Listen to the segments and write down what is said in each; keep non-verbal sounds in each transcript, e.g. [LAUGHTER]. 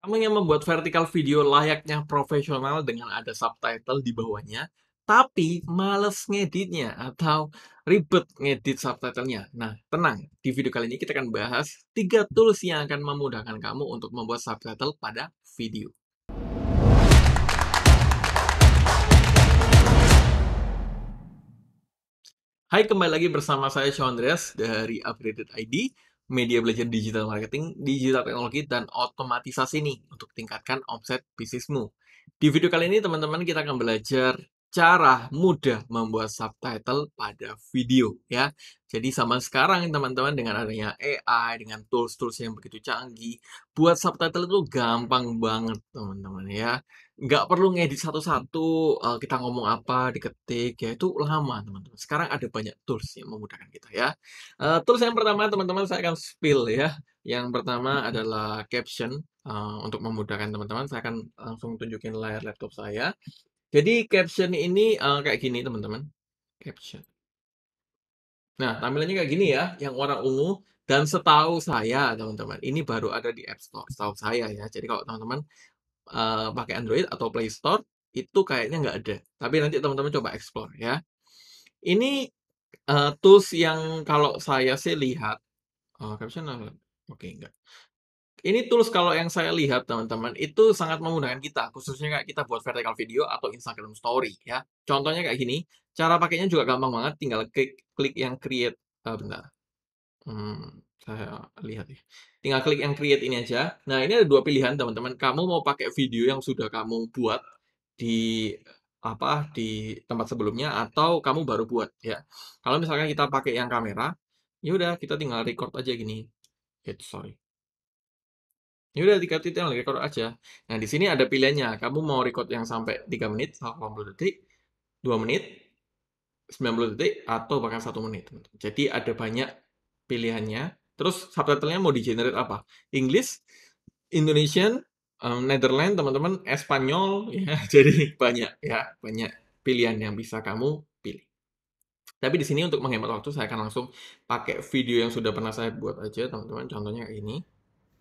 Kamu yang membuat vertikal video layaknya profesional dengan ada subtitle di bawahnya, tapi males ngeditnya atau ribet ngedit subtitlenya. Nah, tenang, di video kali ini kita akan bahas 3 tools yang akan memudahkan kamu untuk membuat subtitle pada video. Hai, kembali lagi bersama saya Sean Andreas dari Upgraded ID media belajar digital marketing, digital teknologi, dan otomatisasi nih untuk tingkatkan omset bisnismu. Di video kali ini teman-teman kita akan belajar cara mudah membuat subtitle pada video ya. Jadi sama sekarang teman-teman dengan adanya AI, dengan tools-tools yang begitu canggih, buat subtitle itu gampang banget teman-teman ya nggak perlu ngedit satu-satu uh, kita ngomong apa diketik ya itu lama teman-teman sekarang ada banyak tools yang memudahkan kita ya uh, tools yang pertama teman-teman saya akan spill ya yang pertama adalah caption uh, untuk memudahkan teman-teman saya akan langsung tunjukin layar laptop saya jadi caption ini uh, kayak gini teman-teman caption nah tampilannya kayak gini ya yang warna ungu dan setahu saya, teman-teman, ini baru ada di App Store, setahu saya ya. Jadi kalau teman-teman uh, pakai Android atau Play Store itu kayaknya nggak ada. Tapi nanti teman-teman coba explore ya. Ini uh, tools yang kalau saya sih lihat, oh, caption oke okay, enggak. Ini tools kalau yang saya lihat teman-teman itu sangat memudahkan kita, khususnya kayak kita buat vertical video atau Instagram Story ya. Contohnya kayak gini, cara pakainya juga gampang banget, tinggal klik klik yang create. Uh, bentar, hmm, saya lihat ya. Tinggal klik yang create ini aja. Nah, ini ada dua pilihan, teman-teman. Kamu mau pakai video yang sudah kamu buat di apa di tempat sebelumnya atau kamu baru buat ya. Kalau misalkan kita pakai yang kamera, ya udah kita tinggal record aja gini. It, eh, sorry. Ya udah tiga titik yang record aja. Nah, di sini ada pilihannya. Kamu mau record yang sampai 3 menit, 80 detik, 2 menit, 90 detik atau bahkan 1 menit. Jadi ada banyak pilihannya. Terus subtitlenya mau di generate apa? Inggris, Indonesian, um, Netherlands, teman-teman, Espanyol, [LAUGHS] ya. Jadi banyak ya, banyak pilihan yang bisa kamu pilih. Tapi di sini untuk menghemat waktu saya akan langsung pakai video yang sudah pernah saya buat aja, teman-teman. Contohnya ini.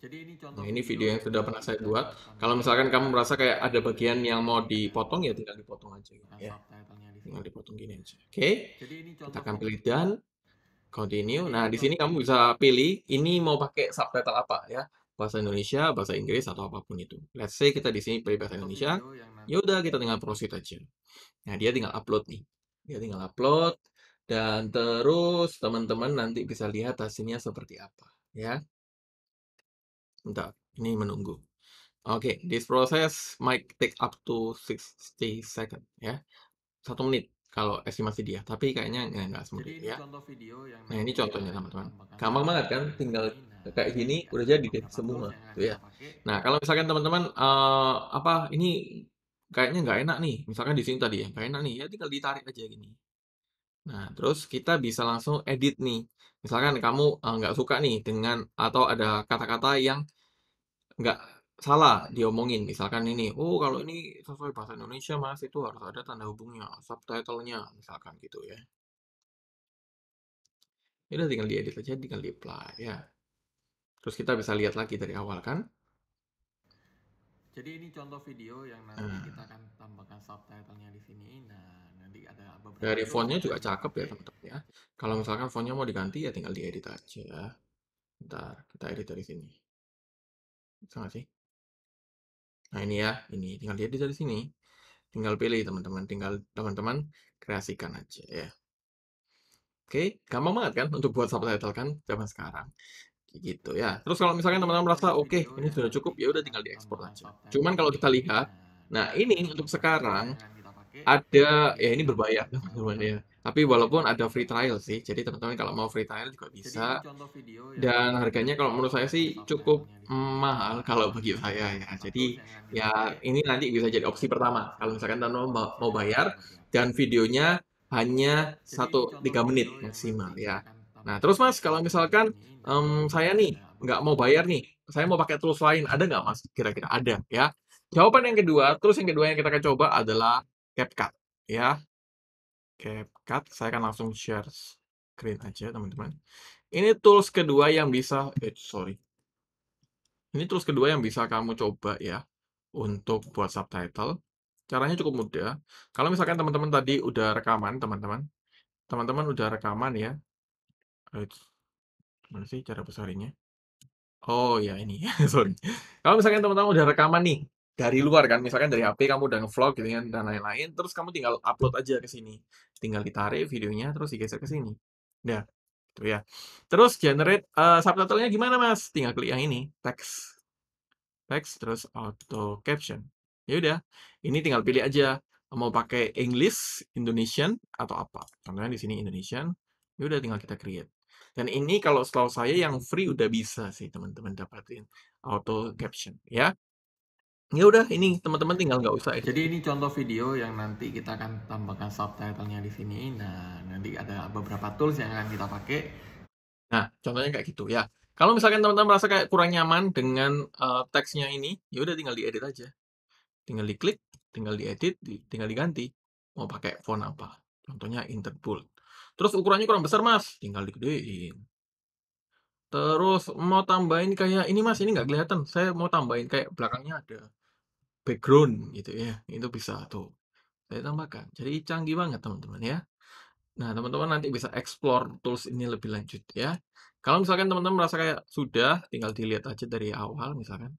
Jadi ini contoh. Nah, ini video yang sudah pernah saya buat. Kalau misalkan kamu merasa kayak ada bagian yang mau dipotong ya tinggal dipotong aja. Nah, ya. Tinggal dipotong gini aja. Oke. Okay. Kita akan pilih dan Continue. Nah, di sini kamu bisa pilih ini mau pakai subtitle apa ya. Bahasa Indonesia, bahasa Inggris, atau apapun itu. Let's say kita di sini pilih bahasa Indonesia. Yaudah, ya kita tinggal proceed aja. Nah, dia tinggal upload nih. Dia tinggal upload. Dan terus teman-teman nanti bisa lihat hasilnya seperti apa. Ya. Bentar, ini menunggu. Oke, okay, this process might take up to 60 second. Ya. Satu menit kalau estimasi dia tapi kayaknya ya, nggak semudah ya. contoh video yang nah ini contohnya teman-teman gampang banget kan tinggal nah, kayak gini udah jadi deh semua tuh gitu ya nah kalau misalkan teman-teman uh, apa ini kayaknya nggak enak nih misalkan di sini tadi ya nggak enak nih ya tinggal ditarik aja gini nah terus kita bisa langsung edit nih misalkan kamu uh, suka nih dengan atau ada kata-kata yang nggak salah diomongin misalkan ini oh kalau ini sesuai bahasa Indonesia mas itu harus ada tanda hubungnya subtitlenya misalkan gitu ya ini tinggal diedit aja tinggal di apply ya terus kita bisa lihat lagi dari awal kan jadi ini contoh video yang nanti nah. kita akan tambahkan subtitlenya di sini nah nanti ada beberapa dari fontnya juga cakep ya teman-teman ya kalau misalkan fontnya mau diganti ya tinggal diedit aja ya. ntar kita edit dari sini bisa sih Nah ini ya, ini tinggal lihat di sini. Tinggal pilih teman-teman, tinggal teman-teman kreasikan aja ya. Oke, gampang banget kan untuk buat subtitle kan zaman sekarang. Gitu ya. Terus kalau misalkan teman-teman merasa oke, okay, ini sudah cukup, ya udah tinggal diekspor aja. Cuman kalau kita lihat, nah ini untuk sekarang ada ya ini berbahaya [LAUGHS] teman-teman ya. Tapi walaupun ada free trial sih, jadi teman-teman kalau mau free trial juga bisa. Jadi, ya. Dan harganya kalau menurut saya sih cukup mahal kalau bagi saya ya. Jadi ya ini nanti bisa jadi opsi pertama. Kalau misalkan teman-teman mau bayar dan videonya hanya satu tiga menit maksimal ya. Nah terus mas kalau misalkan um, saya nih nggak mau bayar nih, saya mau pakai tools lain ada nggak mas? Kira-kira ada ya. Jawaban yang kedua, terus yang kedua yang kita akan coba adalah CapCut ya. CapCut saya akan langsung share screen aja teman-teman ini tools kedua yang bisa eh sorry ini tools kedua yang bisa kamu coba ya untuk buat subtitle caranya cukup mudah kalau misalkan teman-teman tadi udah rekaman teman-teman teman-teman udah rekaman ya mana sih cara besarnya? oh ya ini [LAUGHS] sorry kalau misalkan teman-teman udah rekaman nih dari luar kan misalkan dari HP kamu udah ngevlog gitu kan dan lain-lain terus kamu tinggal upload aja ke sini tinggal ditarik videonya terus digeser ke sini ya itu ya terus generate uh, subtitlenya gimana mas tinggal klik yang ini teks teks terus auto caption ya udah ini tinggal pilih aja mau pakai English Indonesian atau apa contohnya di sini Indonesian ya udah tinggal kita create dan ini kalau setahu saya yang free udah bisa sih teman-teman dapatin auto caption ya. Ya udah, ini teman-teman tinggal nggak usah. Ya. Jadi ini contoh video yang nanti kita akan tambahkan subtitlenya di sini. Nah, nanti ada beberapa tools yang akan kita pakai. Nah, contohnya kayak gitu ya. Kalau misalkan teman-teman merasa kayak kurang nyaman dengan uh, teksnya ini, ya udah tinggal diedit aja. Tinggal diklik, tinggal diedit, di, tinggal diganti. Mau pakai font apa? Contohnya Interpol. Terus ukurannya kurang besar, Mas. Tinggal digedein. Terus mau tambahin kayak ini mas, ini nggak kelihatan. Saya mau tambahin kayak belakangnya ada background gitu ya, itu bisa tuh saya tambahkan. Jadi canggih banget teman-teman ya. Nah, teman-teman nanti bisa explore tools ini lebih lanjut ya. Kalau misalkan teman-teman merasa kayak sudah, tinggal dilihat aja dari awal misalkan.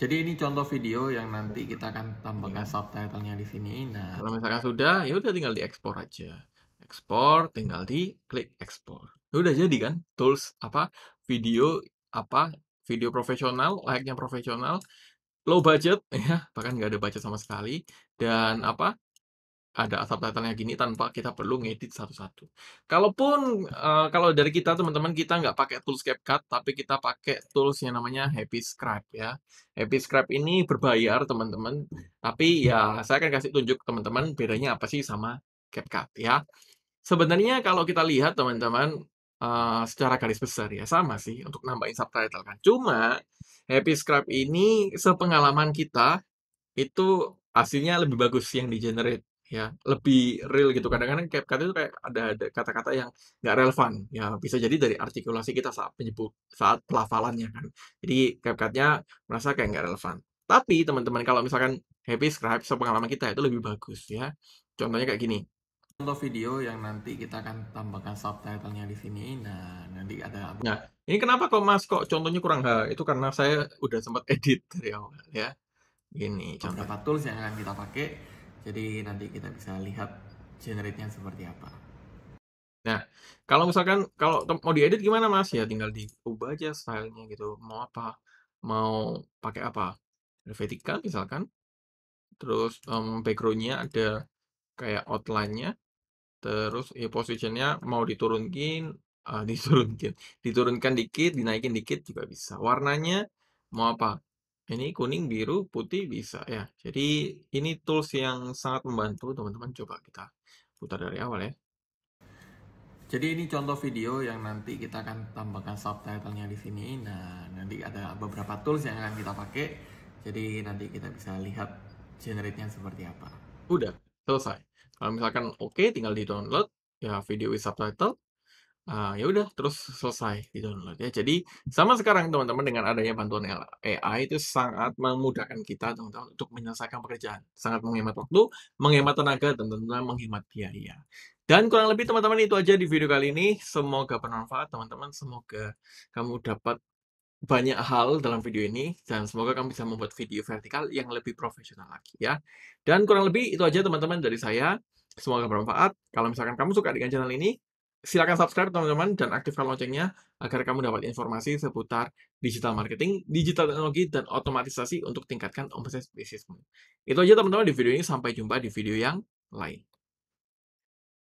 Jadi ini contoh video yang nanti kita akan iya. tambahkan subtitlenya di sini. Nah, kalau misalkan sudah, ya udah tinggal diekspor aja. Ekspor, tinggal di klik ekspor. Ya udah jadi kan tools apa video apa video profesional, layaknya profesional Low budget [LAUGHS] ya, bahkan nggak ada budget sama sekali, dan apa, ada subtitle-nya gini tanpa kita perlu ngedit satu-satu. Kalaupun uh, kalau dari kita teman-teman kita nggak pakai tools CapCut tapi kita pakai tools yang namanya Happy Scribe ya. Happy Scribe ini berbayar teman-teman. Tapi ya saya akan kasih tunjuk teman-teman bedanya apa sih sama CapCut ya. Sebenarnya kalau kita lihat teman-teman Eh, secara garis besar ya sama sih untuk nambahin subtitle kan. Cuma Happy scrap ini sepengalaman kita itu hasilnya lebih bagus yang di generate ya lebih real gitu kadang-kadang CapCut itu kayak ada kata-kata yang nggak relevan ya bisa jadi dari artikulasi kita saat penyebut saat pelafalannya kan jadi CapCutnya merasa kayak nggak relevan tapi teman-teman kalau misalkan Happy Scribe sepengalaman kita itu lebih bagus ya contohnya kayak gini contoh video yang nanti kita akan tambahkan subtitlenya di sini. Nah, nanti ada. Nah, ini kenapa kok Mas kok contohnya kurang hal? Itu karena saya udah sempat edit dari awal ya. Ini contoh. Beberapa yang akan kita pakai. Jadi nanti kita bisa lihat generate-nya seperti apa. Nah, kalau misalkan kalau mau diedit gimana Mas? Ya tinggal diubah aja stylenya gitu. Mau apa? Mau pakai apa? Helvetica misalkan. Terus um, background-nya ada kayak outline-nya Terus ya positionnya mau diturunkin, uh, [LAUGHS] diturunkin, diturunkan dikit, dinaikin dikit juga bisa. Warnanya mau apa? Ini kuning, biru, putih bisa ya. Jadi ini tools yang sangat membantu teman-teman, coba kita putar dari awal ya. Jadi ini contoh video yang nanti kita akan tambahkan subtitlenya di sini. Nah, nanti ada beberapa tools yang akan kita pakai. Jadi nanti kita bisa lihat generate-nya seperti apa. Udah, selesai. Kalau misalkan oke, okay, tinggal di-download ya video with subtitle. Uh, ya udah terus selesai di download ya jadi sama sekarang teman-teman dengan adanya bantuan AI itu sangat memudahkan kita teman-teman untuk menyelesaikan pekerjaan sangat menghemat waktu menghemat tenaga dan tentunya menghemat biaya dan kurang lebih teman-teman itu aja di video kali ini semoga bermanfaat teman-teman semoga kamu dapat banyak hal dalam video ini dan semoga kamu bisa membuat video vertikal yang lebih profesional lagi ya. Dan kurang lebih itu aja teman-teman dari saya. Semoga bermanfaat. Kalau misalkan kamu suka dengan channel ini, silakan subscribe teman-teman dan aktifkan loncengnya agar kamu dapat informasi seputar digital marketing, digital teknologi, dan otomatisasi untuk tingkatkan omset bisnismu. Itu aja teman-teman di video ini. Sampai jumpa di video yang lain.